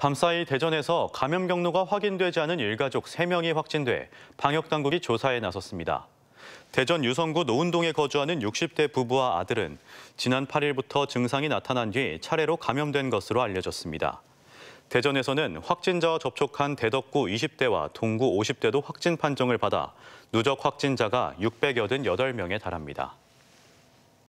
밤사이 대전에서 감염 경로가 확인되지 않은 일가족 3명이 확진돼 방역당국이 조사에 나섰습니다. 대전 유성구 노은동에 거주하는 60대 부부와 아들은 지난 8일부터 증상이 나타난 뒤 차례로 감염된 것으로 알려졌습니다. 대전에서는 확진자와 접촉한 대덕구 20대와 동구 50대도 확진 판정을 받아 누적 확진자가 688명에 달합니다.